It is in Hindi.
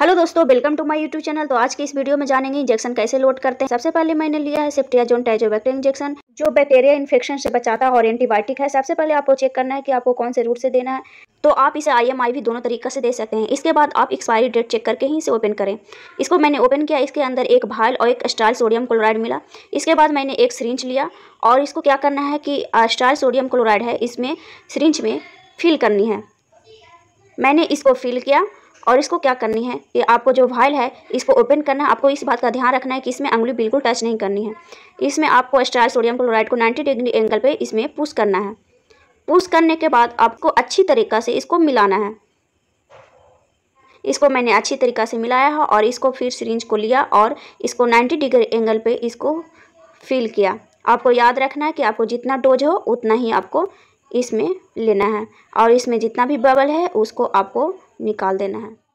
हेलो दोस्तों welcome to my YouTube channel तो आज के इस वीडियो में जानेंगे इंजेक्शन कैसे लोड करते हैं सबसे पहले मैंने लिया है जोन टाइजोबैक्टर इंजेक्शन जो बैक्टीरिया इन्फेक्शन से बचाता है और एंटीबायोटिक है सबसे पहले आपको चेक करना है कि आपको कौन से रूट से देना है तो आप इसे आई एम आई भी दोनों तरीक़े से दे सकते हैं इसके बाद आप एक्सपायरी डेट चेक करके ही इसे ओपन करें इसको मैंने ओपन किया इसके अंदर एक भायल और एक स्टाइल सोडियम क्लोराइड मिला इसके बाद मैंने एक सरिंच लिया और इसको क्या करना है कि स्टाइल सोडियम क्लोराइड है इसमें सरिंच में फिल करनी है मैंने इसको फिल किया और इसको क्या करनी है कि आपको जो वायल है इसको ओपन करना है आपको इस बात का ध्यान रखना है कि इसमें अंगुली बिल्कुल टच नहीं करनी है इसमें आपको स्टार सोडियम क्लोराइड को 90 डिग्री एंगल पे इसमें पुश करना है पुश करने के बाद आपको अच्छी तरीक़ा से इसको मिलाना है इसको मैंने अच्छी तरीक़ा से मिलाया है और इसको फिर सीरेंज को लिया और इसको नाइन्टी डिग्री एंगल पर इसको फिल किया आपको याद रखना है कि आपको जितना डोज हो उतना ही आपको इसमें लेना है और इसमें जितना भी बबल है उसको आपको निकाल देना है